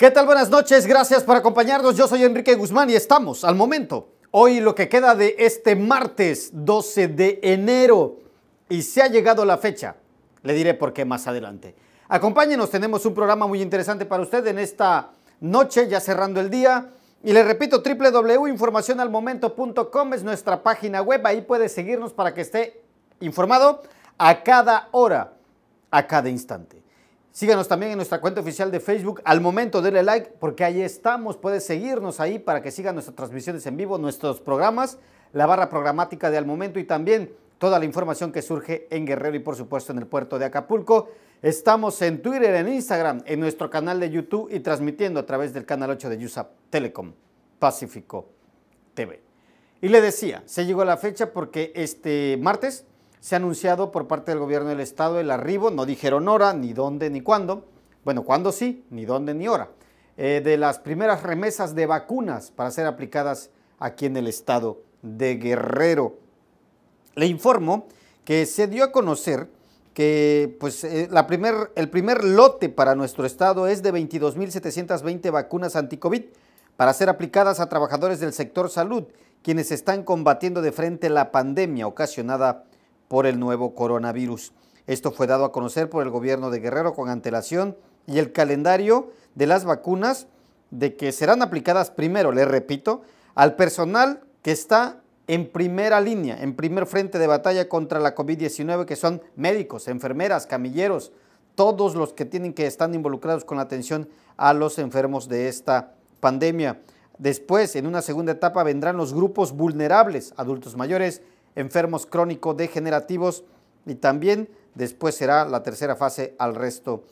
¿Qué tal? Buenas noches, gracias por acompañarnos. Yo soy Enrique Guzmán y estamos al momento. Hoy lo que queda de este martes 12 de enero y se ha llegado la fecha. Le diré por qué más adelante. Acompáñenos, tenemos un programa muy interesante para usted en esta noche, ya cerrando el día. Y le repito, www.informacionalmomento.com es nuestra página web. Ahí puede seguirnos para que esté informado a cada hora, a cada instante. Síganos también en nuestra cuenta oficial de Facebook. Al momento, denle like porque ahí estamos. Puedes seguirnos ahí para que sigan nuestras transmisiones en vivo, nuestros programas, la barra programática de Al Momento y también toda la información que surge en Guerrero y por supuesto en el puerto de Acapulco. Estamos en Twitter, en Instagram, en nuestro canal de YouTube y transmitiendo a través del canal 8 de USAP Telecom Pacífico TV. Y le decía, se llegó la fecha porque este martes se ha anunciado por parte del gobierno del estado el arribo, no dijeron hora, ni dónde, ni cuándo, bueno, cuándo sí, ni dónde, ni hora, eh, de las primeras remesas de vacunas para ser aplicadas aquí en el estado de Guerrero. Le informo que se dio a conocer que pues, eh, la el primer lote para nuestro estado es de 22.720 vacunas anti-COVID para ser aplicadas a trabajadores del sector salud, quienes están combatiendo de frente la pandemia ocasionada por el nuevo coronavirus. Esto fue dado a conocer por el gobierno de Guerrero con antelación y el calendario de las vacunas de que serán aplicadas primero, les repito, al personal que está en primera línea, en primer frente de batalla contra la COVID-19, que son médicos, enfermeras, camilleros, todos los que tienen que estar involucrados con la atención a los enfermos de esta pandemia. Después, en una segunda etapa, vendrán los grupos vulnerables, adultos mayores, enfermos crónicos degenerativos y también después será la tercera fase al resto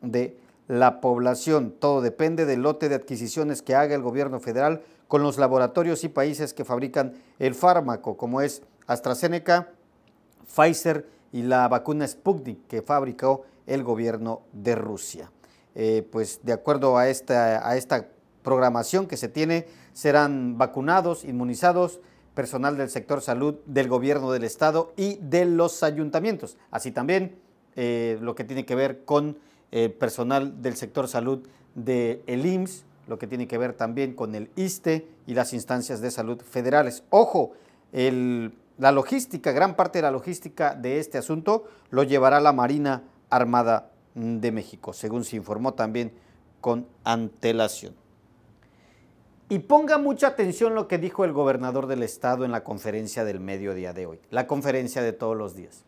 de la población. Todo depende del lote de adquisiciones que haga el gobierno federal con los laboratorios y países que fabrican el fármaco, como es AstraZeneca, Pfizer y la vacuna Sputnik que fabricó el gobierno de Rusia. Eh, pues de acuerdo a esta, a esta programación que se tiene, serán vacunados, inmunizados personal del sector salud del gobierno del estado y de los ayuntamientos. Así también eh, lo que tiene que ver con eh, personal del sector salud del IMSS, lo que tiene que ver también con el ISTE y las instancias de salud federales. Ojo, la logística, gran parte de la logística de este asunto lo llevará la Marina Armada mm, de México, según se informó también con antelación. Y ponga mucha atención lo que dijo el gobernador del estado en la conferencia del mediodía de hoy, la conferencia de todos los días.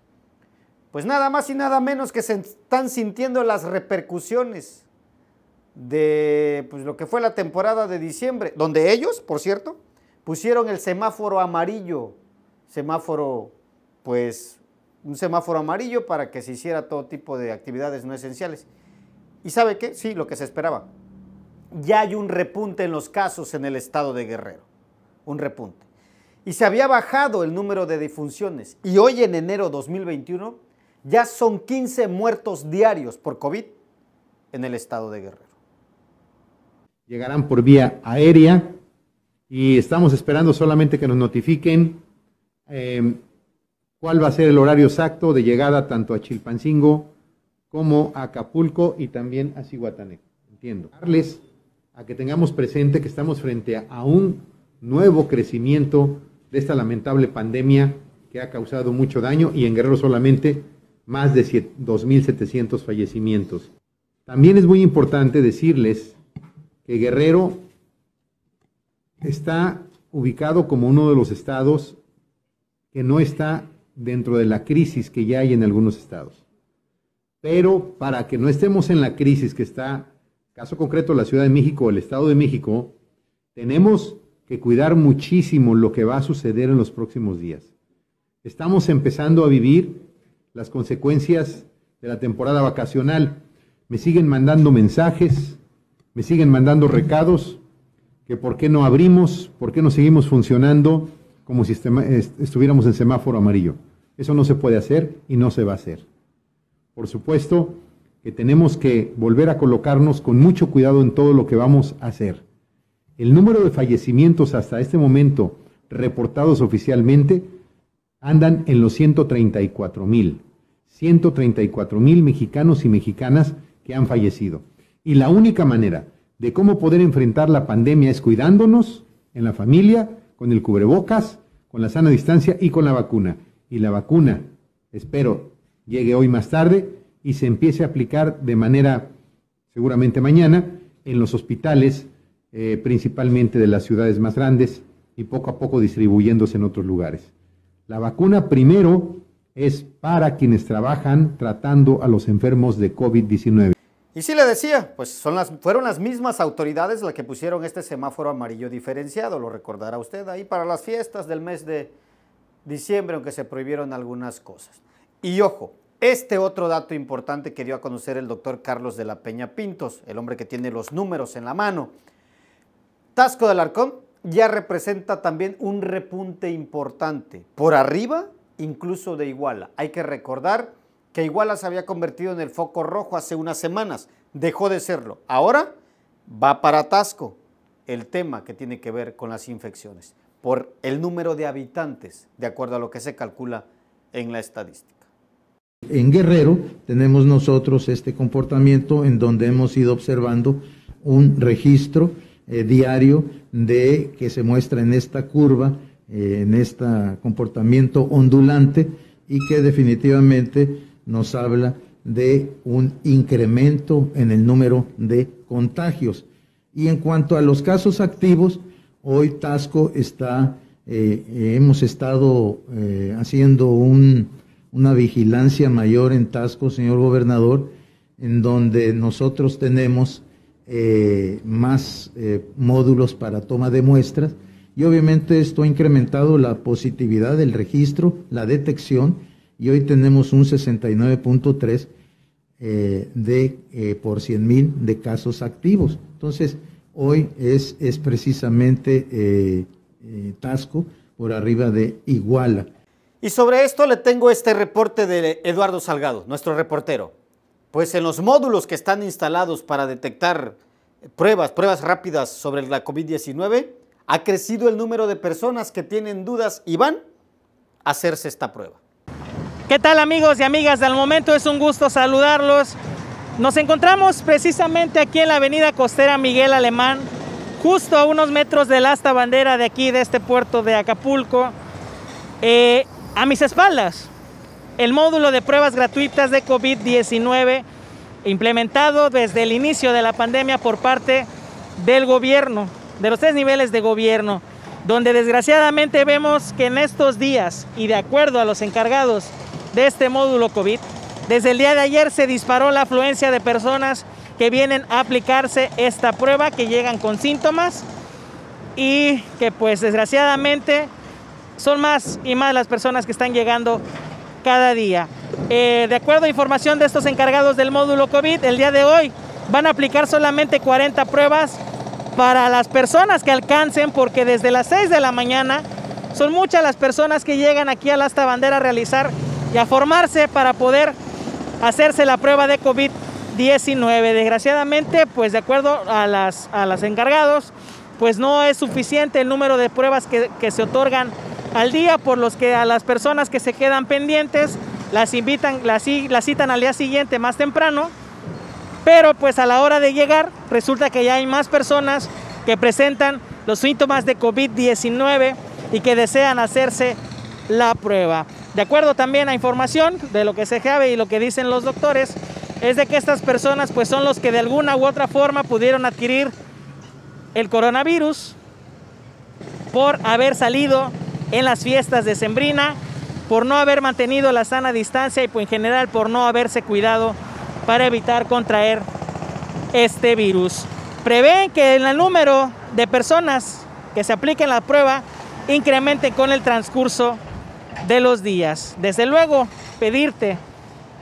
Pues nada más y nada menos que se están sintiendo las repercusiones de pues, lo que fue la temporada de diciembre, donde ellos, por cierto, pusieron el semáforo amarillo, semáforo, pues un semáforo amarillo para que se hiciera todo tipo de actividades no esenciales. ¿Y sabe qué? Sí, lo que se esperaba, ya hay un repunte en los casos en el estado de Guerrero. Un repunte. Y se había bajado el número de defunciones. Y hoy en enero 2021 ya son 15 muertos diarios por COVID en el estado de Guerrero. Llegarán por vía aérea y estamos esperando solamente que nos notifiquen em, cuál va a ser el horario exacto de llegada tanto a Chilpancingo como a Acapulco y también a Cihuatanejo. Entiendo a que tengamos presente que estamos frente a, un nuevo crecimiento de esta lamentable pandemia que ha causado mucho daño y en Guerrero solamente más de 2.700 fallecimientos. También es muy importante decirles que Guerrero está ubicado como uno de los estados que no está dentro de la crisis que ya hay en algunos estados. Pero para que no estemos en la crisis que está caso concreto la Ciudad de México, el Estado de México, tenemos que cuidar muchísimo lo que va a suceder en los próximos días. Estamos empezando a vivir las consecuencias de la temporada vacacional. Me siguen mandando mensajes, me siguen mandando recados, que por qué no abrimos, por qué no seguimos funcionando como si estuviéramos en semáforo amarillo. Eso no se puede hacer y no se va a hacer. Por supuesto, que tenemos que volver a colocarnos con mucho cuidado en todo lo que vamos a hacer. El número de fallecimientos hasta este momento reportados oficialmente andan en los 134 mil. 134 mil mexicanos y mexicanas que han fallecido. Y la única manera de cómo poder enfrentar la pandemia es cuidándonos en la familia, con el cubrebocas, con la sana distancia y con la vacuna. Y la vacuna, espero, llegue hoy más tarde y se empiece a aplicar de manera, seguramente mañana, en los hospitales, eh, principalmente de las ciudades más grandes, y poco a poco distribuyéndose en otros lugares. La vacuna primero es para quienes trabajan tratando a los enfermos de COVID-19. Y sí le decía, pues fueron las mismas autoridades las que pusieron este semáforo amarillo diferenciado, lo recordará usted, ahí para las fiestas del mes de diciembre, aunque se prohibieron algunas cosas. Y ojo, este otro dato importante que dio a conocer el doctor Carlos de la Peña Pintos, el hombre que tiene los números en la mano. Tasco del Arcón ya representa también un repunte importante, por arriba incluso de Iguala. Hay que recordar que Iguala se había convertido en el foco rojo hace unas semanas, dejó de serlo. Ahora va para Tasco el tema que tiene que ver con las infecciones, por el número de habitantes, de acuerdo a lo que se calcula en la estadística. En Guerrero tenemos nosotros este comportamiento en donde hemos ido observando un registro eh, diario de que se muestra en esta curva, eh, en este comportamiento ondulante y que definitivamente nos habla de un incremento en el número de contagios. Y en cuanto a los casos activos, hoy Tasco está, eh, hemos estado haciendo un una vigilancia mayor en Tasco, señor gobernador, en donde nosotros tenemos eh, más eh, módulos para toma de muestras y obviamente esto ha incrementado la positividad del registro, la detección y hoy tenemos un 69.3 eh, por 100 mil de casos activos. Entonces, hoy es, es precisamente Tasco por arriba de Iguala. Y sobre esto le tengo este reporte de Eduardo Salgado, nuestro reportero. Pues en los módulos que están instalados para detectar pruebas, pruebas rápidas sobre la COVID-19, ha crecido el número de personas que tienen dudas y van a hacerse esta prueba. ¿Qué tal amigos y amigas? Al momento es un gusto saludarlos. Nos encontramos precisamente aquí en la avenida costera Miguel Alemán, justo a unos metros de la asta bandera de aquí, de este puerto de Acapulco. Eh, a mis espaldas, el módulo de pruebas gratuitas de COVID-19 implementado desde el inicio de la pandemia por parte del gobierno, de los tres niveles de gobierno, donde desgraciadamente vemos que en estos días, y de acuerdo a los encargados de este módulo COVID, desde el día de ayer se disparó la afluencia de personas que vienen a aplicarse esta prueba, que llegan con síntomas y que pues desgraciadamente son más y más las personas que están llegando cada día. Eh, de acuerdo a información de estos encargados del módulo COVID, el día de hoy van a aplicar solamente 40 pruebas para las personas que alcancen, porque desde las 6 de la mañana son muchas las personas que llegan aquí a la Asta Bandera a realizar y a formarse para poder hacerse la prueba de COVID-19. Desgraciadamente, pues de acuerdo a las, a encargados, pues no es suficiente el número de pruebas que se otorgan al día, por los que a las personas que se quedan pendientes las invitan, las, citan al día siguiente más temprano, pero pues a la hora de llegar resulta que ya hay más personas que presentan los síntomas de COVID-19 y que desean hacerse la prueba. De acuerdo también a información de lo que se sabe y lo que dicen los doctores, es de que estas personas pues son los que de alguna u otra forma pudieron adquirir el coronavirus por haber salido en las fiestas de Sembrina por no haber mantenido la sana distancia y pues, en general por no haberse cuidado para evitar contraer este virus. Prevén que el número de personas que se apliquen la prueba incremente con el transcurso de los días. Desde luego, pedirte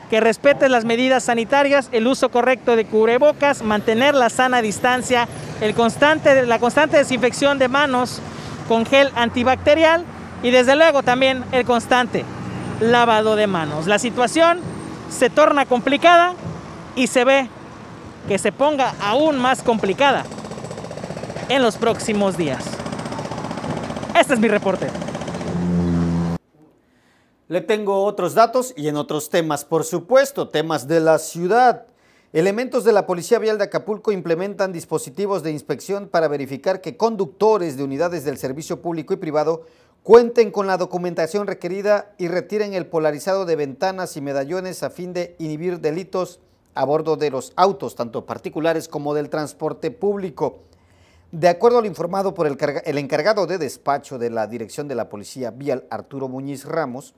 que respetes las medidas sanitarias, el uso correcto de cubrebocas, mantener la sana distancia, el constante, la constante desinfección de manos con gel antibacterial y desde luego también el constante lavado de manos. La situación se torna complicada y se ve que se ponga aún más complicada en los próximos días. Este es mi reporte. Le tengo otros datos y en otros temas, por supuesto, temas de la ciudad. Elementos de la Policía Vial de Acapulco implementan dispositivos de inspección para verificar que conductores de unidades del servicio público y privado Cuenten con la documentación requerida y retiren el polarizado de ventanas y medallones a fin de inhibir delitos a bordo de los autos, tanto particulares como del transporte público. De acuerdo a lo informado por el, el, encargado de despacho de la Dirección de la Policía Vial, Arturo Muñiz Ramos,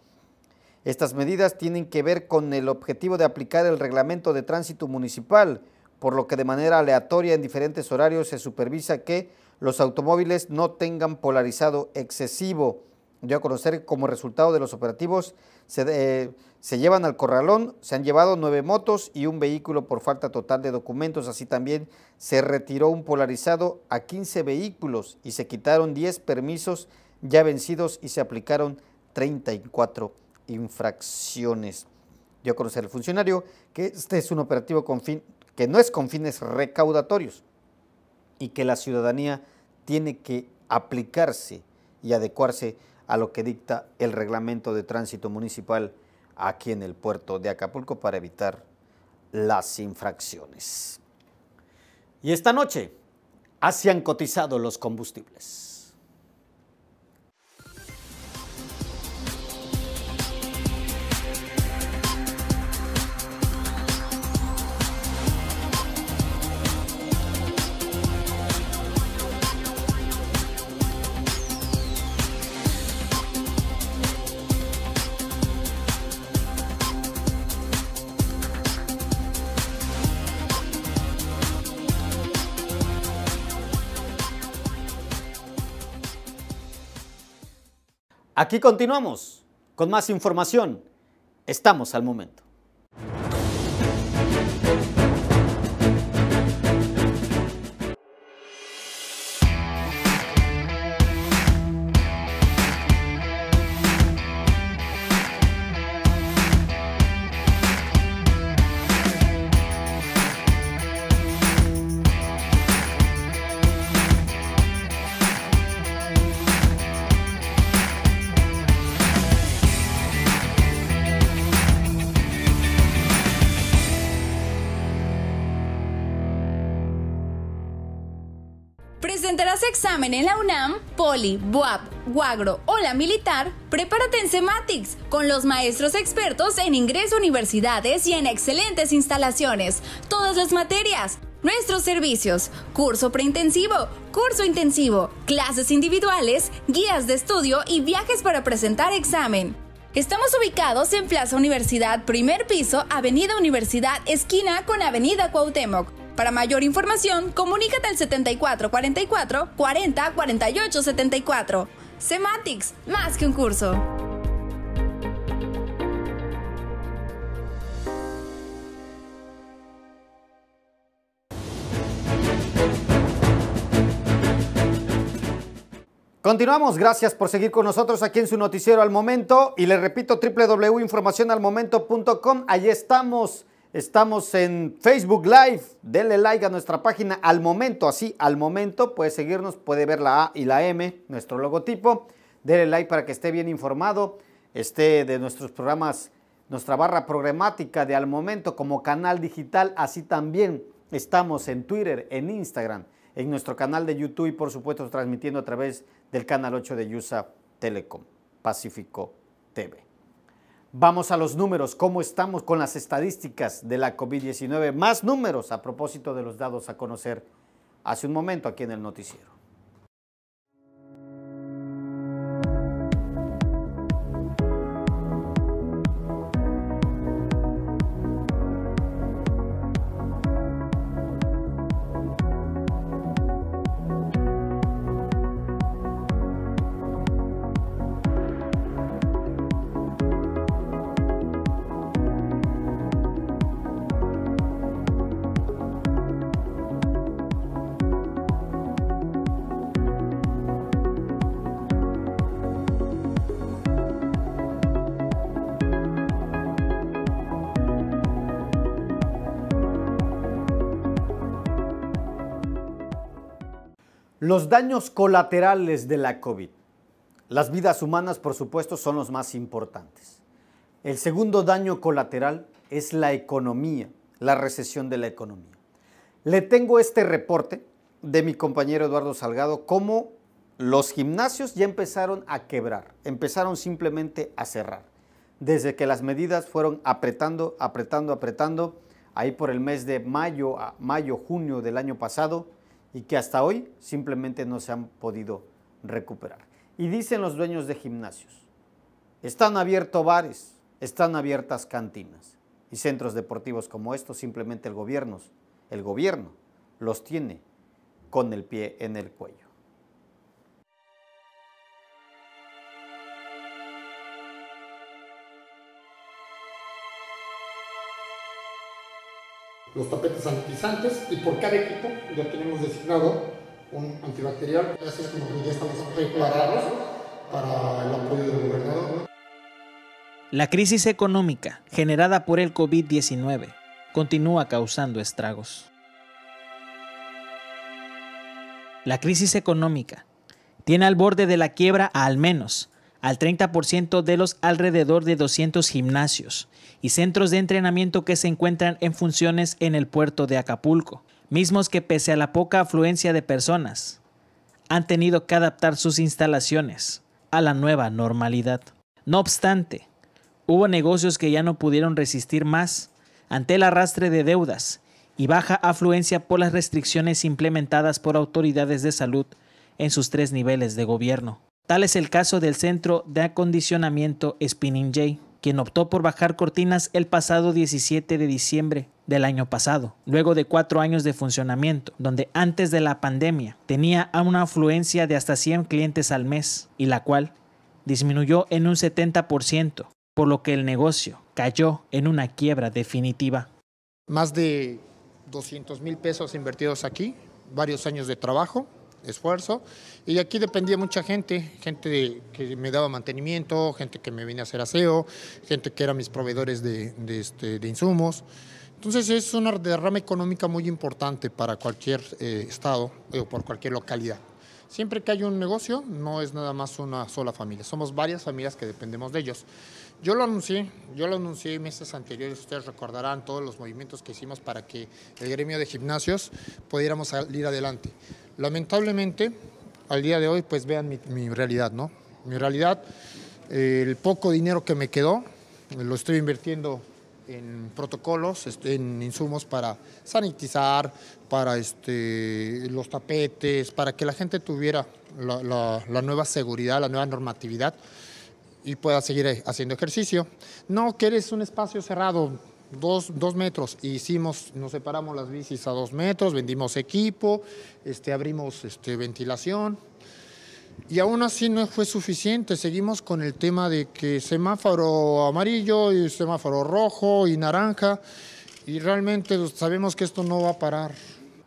estas medidas tienen que ver con el objetivo de aplicar el reglamento de tránsito municipal, por lo que de manera aleatoria en diferentes horarios se supervisa que los automóviles no tengan polarizado excesivo. Dio a conocer como resultado de los operativos eh, se, llevan al corralón, se han llevado nueve motos y un vehículo por falta total de documentos. Así también se retiró un polarizado a 15 vehículos y se quitaron 10 permisos ya vencidos y se aplicaron 34 infracciones. Dio a conocer el funcionario que este es un operativo que no es con fines recaudatorios, y que la ciudadanía tiene que aplicarse y adecuarse a lo que dicta el reglamento de tránsito municipal aquí en el puerto de Acapulco para evitar las infracciones. Y esta noche así han cotizado los combustibles. Aquí continuamos con más información. Estamos al momento. presentarás examen en la UNAM, Poli, BUAP, Guagro o la Militar, prepárate en Sematics con los maestros expertos en ingreso a universidades y en excelentes instalaciones. Todas las materias. Nuestros servicios, curso preintensivo, curso intensivo, clases individuales, guías de estudio y viajes para presentar examen. Estamos ubicados en Plaza Universidad, primer piso, Avenida Universidad, esquina con Avenida Cuauhtémoc. Para mayor información, comunícate al 7444 40 48 74. Semantics más que un curso. Continuamos, gracias por seguir con nosotros aquí en su noticiero al momento y le repito www.informacionalmomento.com, allí estamos Estamos en Facebook Live. Denle like a nuestra página al momento, así al momento. Puede seguirnos, puede ver la A y la M, nuestro logotipo. Denle like para que esté bien informado, esté de nuestros programas, nuestra barra programática de al momento como canal digital. Así también estamos en Twitter, en Instagram, en nuestro canal de YouTube y por supuesto transmitiendo a través del canal 8 de Yusa Telecom, Pacífico TV. Vamos a los números, cómo estamos con las estadísticas de la COVID-19. Más números a propósito de los dados a conocer hace un momento aquí en el noticiero. Los daños colaterales de la COVID. Las vidas humanas, por supuesto, son los más importantes. El segundo daño colateral es la economía, la recesión de la economía. Le tengo este reporte de mi compañero Eduardo Salgado, cómo los gimnasios ya empezaron a quebrar, empezaron simplemente a cerrar. Desde que las medidas fueron apretando, apretando, apretando, ahí por el mes de mayo, mayo, junio del año pasado, y que hasta hoy simplemente no se han podido recuperar. Y dicen los dueños de gimnasios, están abiertos bares, están abiertas cantinas y centros deportivos como estos, simplemente el gobierno, el gobierno los tiene con el pie en el cuello. los tapetes sanitizantes y por cada equipo ya tenemos designado un antibacterial. Así es como que ya estamos preparados para el apoyo del gobernador. La crisis económica generada por el COVID-19 continúa causando estragos. La crisis económica tiene al borde de la quiebra al menos al 30% de los alrededor de 200 gimnasios y centros de entrenamiento que se encuentran en funciones en el puerto de Acapulco, mismos que pese a la poca afluencia de personas, han tenido que adaptar sus instalaciones a la nueva normalidad. No obstante, hubo negocios que ya no pudieron resistir más ante el arrastre de deudas y baja afluencia por las restricciones implementadas por autoridades de salud en sus tres niveles de gobierno. Tal es el caso del centro de acondicionamiento Spinning J, quien optó por bajar cortinas el pasado 17 de diciembre del año pasado, luego de cuatro años de funcionamiento, donde antes de la pandemia tenía una afluencia de hasta 100 clientes al mes, y la cual disminuyó en un 70%, por lo que el negocio cayó en una quiebra definitiva. Más de 200 mil pesos invertidos aquí, varios años de trabajo, esfuerzo. Y aquí dependía mucha gente, gente que me daba mantenimiento, gente que me venía a hacer aseo, gente que eran mis proveedores de, de, este, de insumos. Entonces es una derrama económica muy importante para cualquier eh, estado eh, o por cualquier localidad. Siempre que hay un negocio, no es nada más una sola familia, somos varias familias que dependemos de ellos. Yo lo anuncié, yo lo anuncié en meses anteriores, ustedes recordarán todos los movimientos que hicimos para que el gremio de gimnasios pudiéramos salir adelante. Lamentablemente, al día de hoy, pues vean mi, realidad, ¿no? Mi realidad, el poco dinero que me quedó, lo estoy invirtiendo en protocolos, este, en insumos para sanitizar, para este, los tapetes, para que la gente tuviera la nueva seguridad, la nueva normatividad y pueda seguir eh, haciendo ejercicio. No, que eres un espacio cerrado, Dos, metros. Hicimos, nos separamos las bicis a dos metros, vendimos equipo, este, abrimos este, ventilación. Y aún así no fue suficiente. Seguimos con el tema de que semáforo amarillo y semáforo rojo y naranja. Y realmente pues, sabemos que esto no va a parar.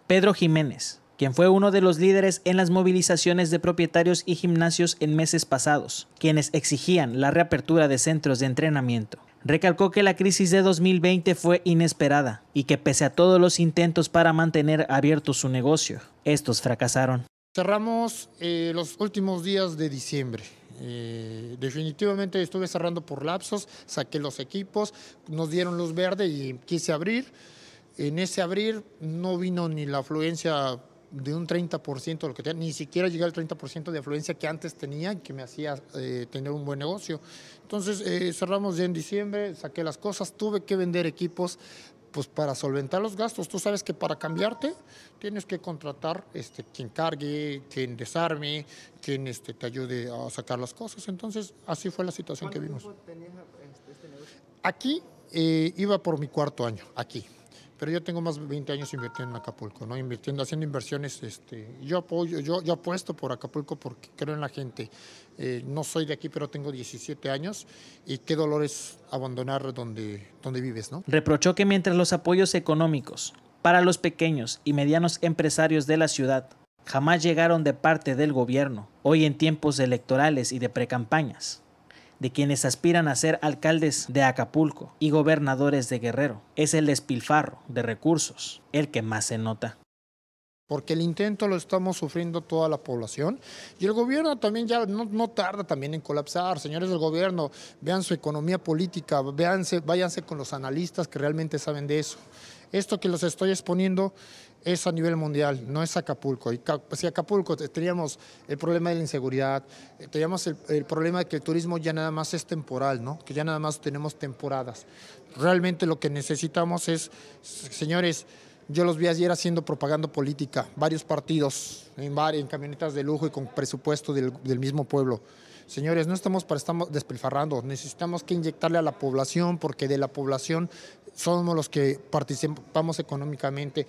Pedro Jiménez, quien fue uno de los líderes en las movilizaciones de propietarios y gimnasios en meses pasados, quienes exigían la reapertura de centros de entrenamiento. Recalcó que la crisis de 2020 fue inesperada y que pese a todos los intentos para mantener abierto su negocio, estos fracasaron. Cerramos eh, los últimos días de diciembre. Eh, definitivamente estuve cerrando por lapsos, saqué los equipos, nos dieron luz verde y quise abrir. En ese abrir no vino ni la afluencia de un 30% de lo que tenía, ni siquiera llegué al 30% de afluencia que antes tenía y que me hacía eh, tener un buen negocio. Entonces eh, cerramos ya en diciembre, saqué las cosas, tuve que vender equipos pues para solventar los gastos. Tú sabes que para cambiarte tienes que contratar este, quien cargue, quien desarme, quien este, te ayude a sacar las cosas. Entonces así fue la situación que vimos. Este, este negocio? Aquí eh, iba por mi cuarto año, aquí pero yo tengo más de 20 años invirtiendo en Acapulco, ¿no? Invirtiendo, haciendo inversiones, este, yo apoyo, yo, yo apuesto por Acapulco porque creo en la gente. Eh, no soy de aquí, pero tengo 17 años y qué dolor es abandonar donde, donde vives, ¿no? Reprochó que mientras los apoyos económicos para los pequeños y medianos empresarios de la ciudad jamás llegaron de parte del gobierno, hoy en tiempos electorales y de precampañas, de quienes aspiran a ser alcaldes de Acapulco y gobernadores de Guerrero. Es el despilfarro de recursos el que más se nota porque el intento lo estamos sufriendo toda la población y el gobierno también ya no, tarda también en colapsar. Señores del gobierno, vean su economía política, véanse, váyanse con los analistas que realmente saben de eso. Esto que los estoy exponiendo es a nivel mundial, no es Acapulco. si Acapulco teníamos el problema de la inseguridad, eh, teníamos el, problema de que el turismo ya nada más es temporal, ¿no? que ya nada más tenemos temporadas. Realmente lo que necesitamos es, señores, yo los vi ayer haciendo propaganda política, varios partidos, en, bar, camionetas de lujo y con presupuesto del, mismo pueblo. Señores, no estamos para estamos despilfarrando, necesitamos que inyectarle a la población porque de la población somos los que participamos económicamente.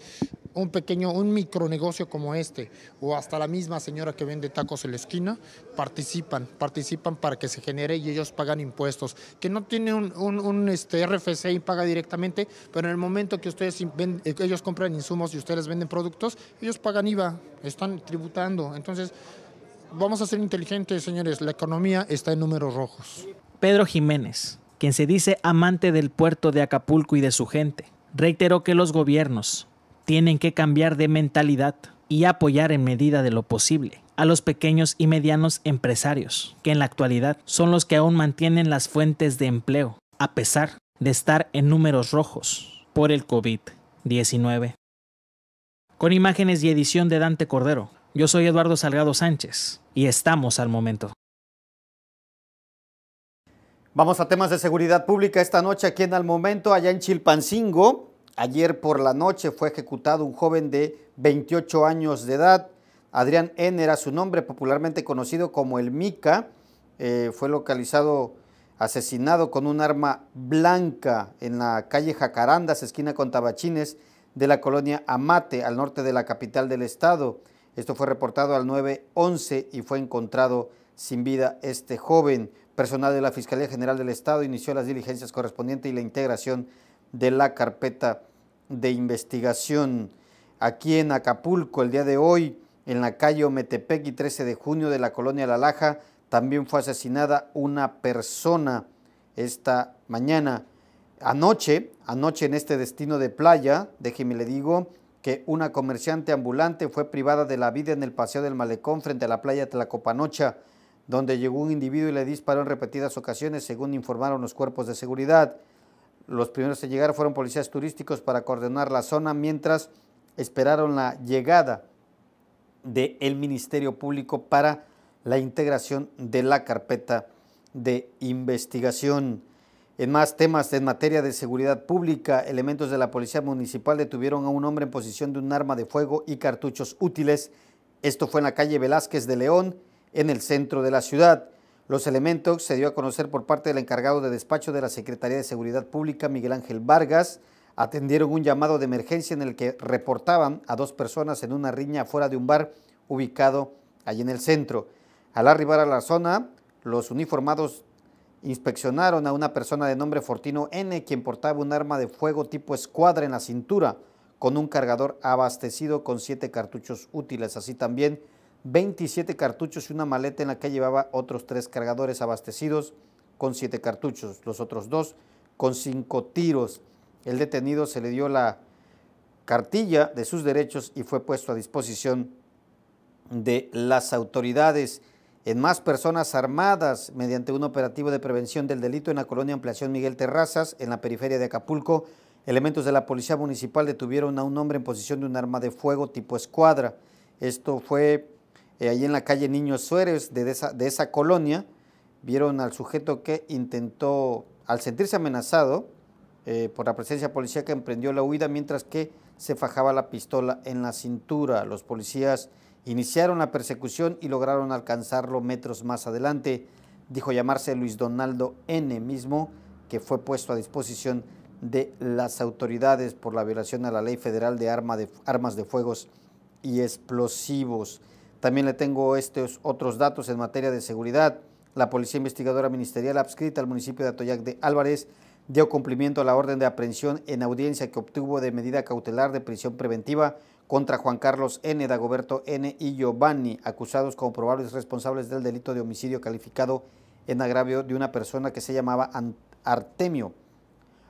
Un pequeño, un micronegocio como este, o hasta la misma señora que vende tacos en la esquina, participan, participan para que se genere y ellos pagan impuestos. Que no tiene un, este, RFC y paga directamente, pero en el momento que ustedes eh, ellos compran insumos y ustedes venden productos, ellos pagan IVA, están tributando. Entonces, vamos a ser inteligentes, señores, la economía está en números rojos. Pedro Jiménez quien se dice amante del puerto de Acapulco y de su gente, reiteró que los gobiernos tienen que cambiar de mentalidad y apoyar en medida de lo posible a los pequeños y medianos empresarios, que en la actualidad son los que aún mantienen las fuentes de empleo, a pesar de estar en números rojos por el COVID-19. Con imágenes y edición de Dante Cordero, yo soy Eduardo Salgado Sánchez y estamos al momento. Vamos a temas de seguridad pública esta noche aquí en Al Momento, allá en Chilpancingo. Ayer por la noche fue ejecutado un joven de 28 años de edad. Adrián N. era su nombre, popularmente conocido como el Mica. Eh, fue localizado asesinado con un arma blanca en la calle Jacarandas, esquina con Tabachines, de la colonia Amate, al norte de la capital del estado. Esto fue reportado al 911 y fue encontrado sin vida este joven. Personal de la Fiscalía General del Estado inició las diligencias correspondientes y la integración de la carpeta de investigación. Aquí en Acapulco, el día de hoy, en la calle Ometepec y 13 de junio de la colonia La Laja, también fue asesinada una persona esta mañana. Anoche, anoche en este destino de playa, déjeme le digo, que una comerciante ambulante fue privada de la vida en el Paseo del Malecón frente a la playa Tlacopanocha donde llegó un individuo y le disparó en repetidas ocasiones, según informaron los cuerpos de seguridad. Los primeros en llegar fueron policías turísticos para coordinar la zona, mientras esperaron la llegada del el Ministerio Público para la integración de la carpeta de investigación. En más temas en materia de seguridad pública, elementos de la Policía Municipal detuvieron a un hombre en posición de un arma de fuego y cartuchos útiles. Esto fue en la calle Velázquez de León en el centro de la ciudad. Los elementos se dio a conocer por parte del encargado de despacho de la Secretaría de Seguridad Pública, Miguel Ángel Vargas, atendieron un llamado de emergencia en el que reportaban a dos personas en una riña fuera de un bar ubicado allí en el centro. Al arribar a la zona, los uniformados inspeccionaron a una persona de nombre Fortino N, quien portaba un arma de fuego tipo escuadra en la cintura, con un cargador abastecido con siete cartuchos útiles. Así también 27 cartuchos y una maleta en la que llevaba otros tres cargadores abastecidos con siete cartuchos, los otros dos con cinco tiros. El detenido se le dio la cartilla de sus derechos y fue puesto a disposición de las autoridades. En más personas armadas, mediante un operativo de prevención del delito en la colonia Ampliación Miguel Terrazas, en la periferia de Acapulco, elementos de la Policía Municipal detuvieron a un hombre en posición de un arma de fuego tipo escuadra. Esto fue Allí eh, ahí en la calle Niños Suérez, de esa, colonia, vieron al sujeto que intentó, al sentirse amenazado eh, por la presencia policial que emprendió la huida mientras que se fajaba la pistola en la cintura. Los policías iniciaron la persecución y lograron alcanzarlo metros más adelante. Dijo llamarse Luis Donaldo N. mismo, que fue puesto a disposición de las autoridades por la violación a la ley federal de, de armas de fuegos y explosivos. También le tengo estos otros datos en materia de seguridad. La Policía Investigadora Ministerial adscrita al municipio de Atoyac de Álvarez dio cumplimiento a la orden de aprehensión en audiencia que obtuvo de medida cautelar de prisión preventiva contra Juan Carlos N., Dagoberto N. y Giovanni, acusados como probables responsables del delito de homicidio calificado en agravio de una persona que se llamaba Artemio.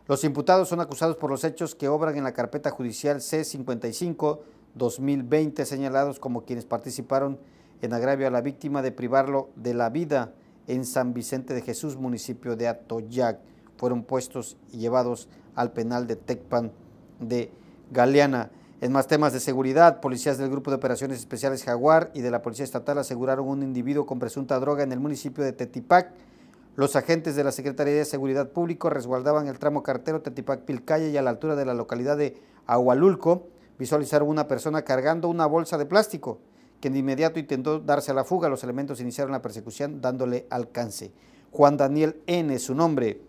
Los imputados son acusados por los hechos que obran en la carpeta judicial C55 2020 señalados como quienes participaron en agravio a la víctima de privarlo de la vida en San Vicente de Jesús, municipio de Atoyac. Fueron puestos y llevados al penal de Tecpan de Galeana. En más temas de seguridad, policías del Grupo de Operaciones Especiales Jaguar y de la Policía Estatal aseguraron un individuo con presunta droga en el municipio de Tetipac. Los agentes de la Secretaría de Seguridad Pública resguardaban el tramo cartero Tetipac-Pilcaya y a la altura de la localidad de Agualulco visualizar una persona cargando una bolsa de plástico, que de inmediato intentó darse a la fuga. Los elementos iniciaron la persecución dándole alcance. Juan Daniel N., su nombre,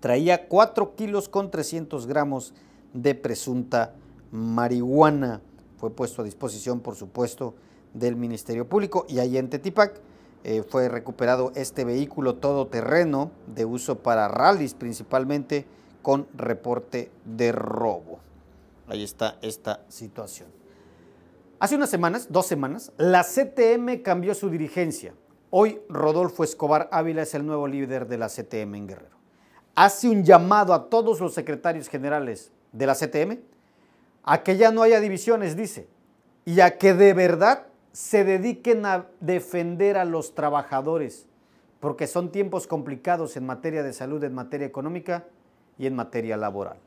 traía 4 kilos con 300 gramos de presunta marihuana. Fue puesto a disposición, por supuesto, del Ministerio Público y ahí en Tetipac eh, fue recuperado este vehículo todoterreno de uso para rallies principalmente con reporte de robo. Ahí está esta situación. Hace unas semanas, dos semanas, la CTM cambió su dirigencia. Hoy Rodolfo Escobar Ávila es el nuevo líder de la CTM en Guerrero. Hace un llamado a todos los secretarios generales de la CTM a que ya no haya divisiones, dice, y a que de verdad se dediquen a defender a los trabajadores, porque son tiempos complicados en materia de salud, en materia económica y en materia laboral.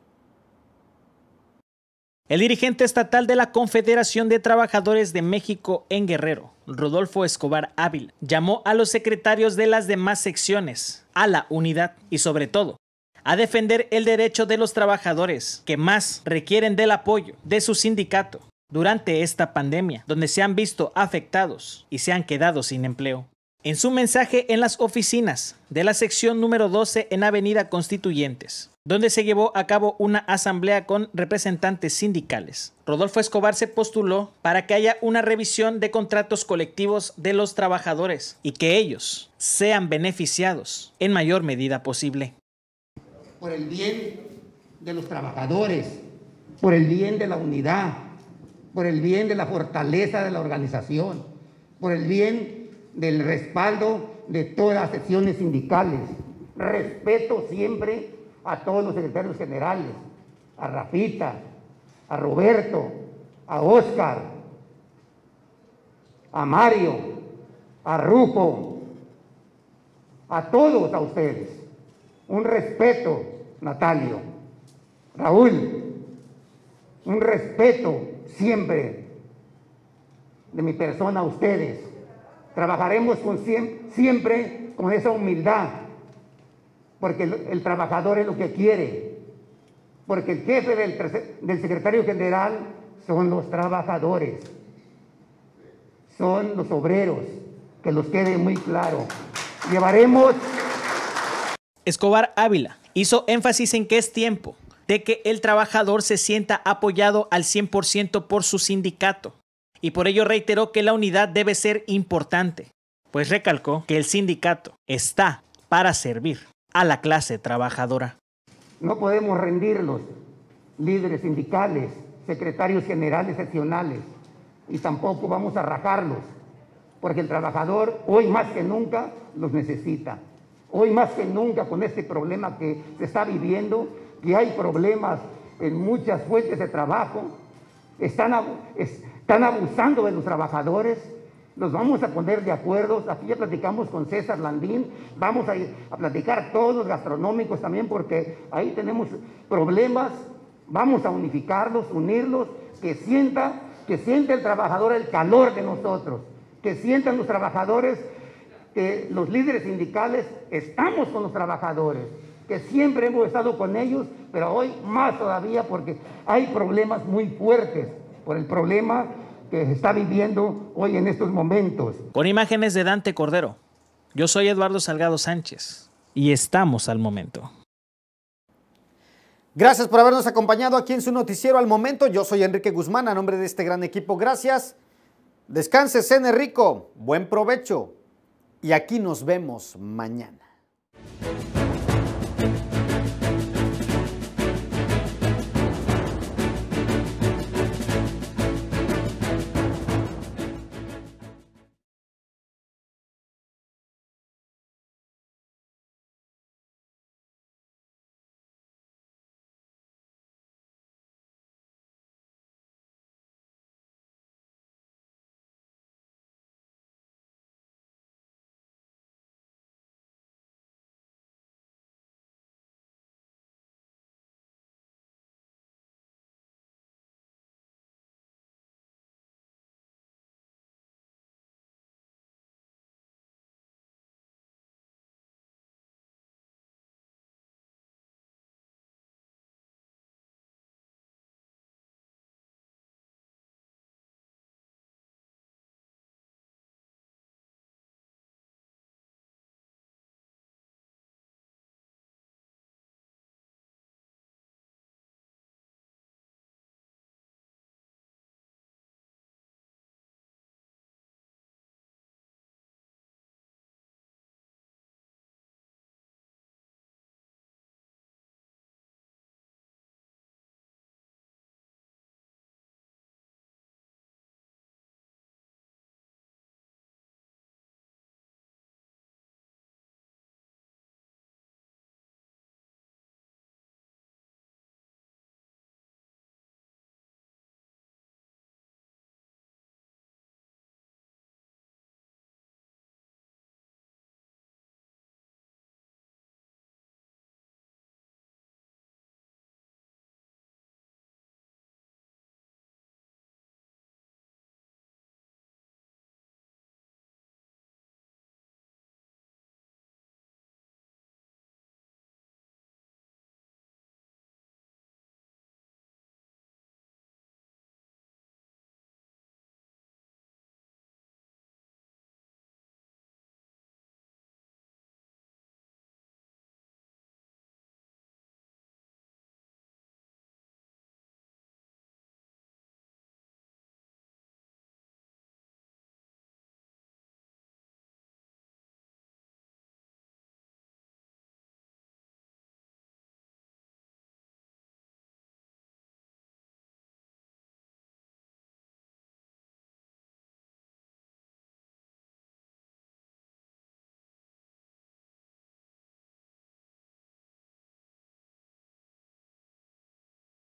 El dirigente estatal de la Confederación de Trabajadores de México en Guerrero, Rodolfo Escobar Ávila, llamó a los secretarios de las demás secciones, a la unidad y sobre todo a defender el derecho de los trabajadores que más requieren del apoyo de su sindicato durante esta pandemia, donde se han visto afectados y se han quedado sin empleo. En su mensaje en las oficinas de la sección número 12 en Avenida Constituyentes, donde se llevó a cabo una asamblea con representantes sindicales. Rodolfo Escobar se postuló para que haya una revisión de contratos colectivos de los trabajadores y que ellos sean beneficiados en mayor medida posible. Por el bien de los trabajadores, por el bien de la unidad, por el bien de la fortaleza de la organización, por el bien del respaldo de todas las secciones sindicales. Respeto siempre a todos los secretarios generales, a Rafita, a Roberto, a Oscar, a Mario, a Rupo, a todos a ustedes. Un respeto, Natalio, Raúl, un respeto siempre de mi persona a ustedes. Trabajaremos con, siempre con esa humildad porque el, trabajador es lo que quiere, porque el jefe del, del secretario general son los trabajadores, son los obreros, que los quede muy claro. Llevaremos... Escobar Ávila hizo énfasis en que es tiempo de que el trabajador se sienta apoyado al 100% por su sindicato y por ello reiteró que la unidad debe ser importante, pues recalcó que el sindicato está para servir a la clase trabajadora. No podemos rendirlos, líderes sindicales, secretarios generales seccionales, y tampoco vamos a rajarlos, porque el trabajador hoy más que nunca los necesita. Hoy más que nunca con este problema que se está viviendo, que hay problemas en muchas fuentes de trabajo, están, están abusando de los trabajadores, nos vamos a poner de acuerdo. Aquí ya platicamos con César Landín, vamos a, a platicar todos los gastronómicos también porque ahí tenemos problemas. Vamos a unificarlos, unirlos, que sienta, que sienta el trabajador el calor de nosotros, que sientan los trabajadores, que los líderes sindicales estamos con los trabajadores, que siempre hemos estado con ellos, pero hoy más todavía porque hay problemas muy fuertes por el problema que se está viviendo hoy en estos momentos. Con imágenes de Dante Cordero, yo soy Eduardo Salgado Sánchez y estamos al momento. Gracias por habernos acompañado aquí en su noticiero al momento. Yo soy Enrique Guzmán, a nombre de este gran equipo, gracias. Descanse, cene rico, buen provecho y aquí nos vemos mañana.